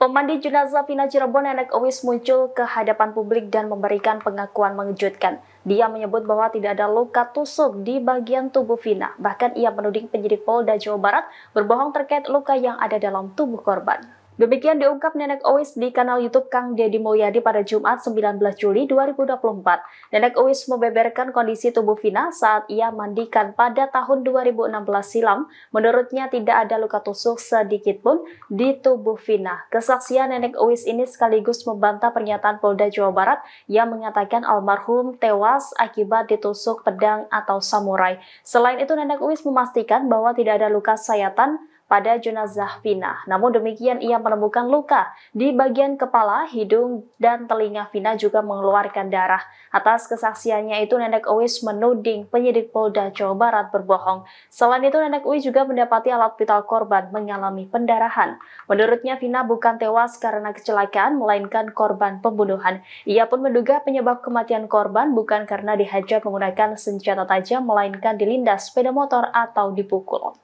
Pemandi jenazah Vina Cirebon Nenek Owis muncul ke hadapan publik dan memberikan pengakuan mengejutkan. Dia menyebut bahwa tidak ada luka tusuk di bagian tubuh Vina. Bahkan ia menuding penyidik Polda Jawa Barat berbohong terkait luka yang ada dalam tubuh korban. Demikian diungkap Nenek Ois di kanal YouTube Kang Deddy Mulyadi pada Jumat 19 Juli 2024. Nenek Ois membeberkan kondisi tubuh Vina saat ia mandikan pada tahun 2016 silam. Menurutnya tidak ada luka tusuk sedikit pun di tubuh Vina. Kesaksian Nenek Ois ini sekaligus membantah pernyataan Polda Jawa Barat yang mengatakan almarhum tewas akibat ditusuk pedang atau samurai. Selain itu, Nenek Ois memastikan bahwa tidak ada luka sayatan pada jenazah Vina. Namun demikian ia menemukan luka di bagian kepala, hidung, dan telinga Vina juga mengeluarkan darah. Atas kesaksiannya itu Nenek Uwis menuding penyidik Polda Jawa Barat berbohong. Selain itu Nenek Uwis juga mendapati alat vital korban mengalami pendarahan. Menurutnya Vina bukan tewas karena kecelakaan melainkan korban pembunuhan. Ia pun menduga penyebab kematian korban bukan karena dihajar menggunakan senjata tajam melainkan dilindas sepeda motor atau dipukul.